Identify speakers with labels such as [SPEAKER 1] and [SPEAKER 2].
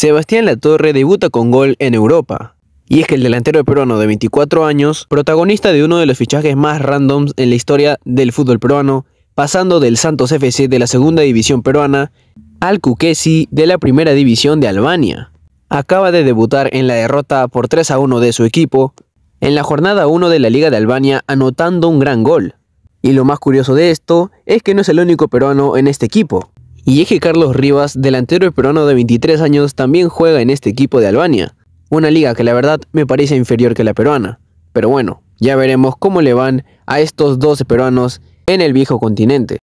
[SPEAKER 1] Sebastián Latorre debuta con gol en Europa. Y es que el delantero peruano de 24 años, protagonista de uno de los fichajes más randoms en la historia del fútbol peruano, pasando del Santos FC de la segunda división peruana al Kukesi de la primera división de Albania. Acaba de debutar en la derrota por 3 a 1 de su equipo en la jornada 1 de la Liga de Albania anotando un gran gol. Y lo más curioso de esto es que no es el único peruano en este equipo. Y es Carlos Rivas, delantero peruano de 23 años, también juega en este equipo de Albania, una liga que la verdad me parece inferior que la peruana. Pero bueno, ya veremos cómo le van a estos 12 peruanos en el viejo continente.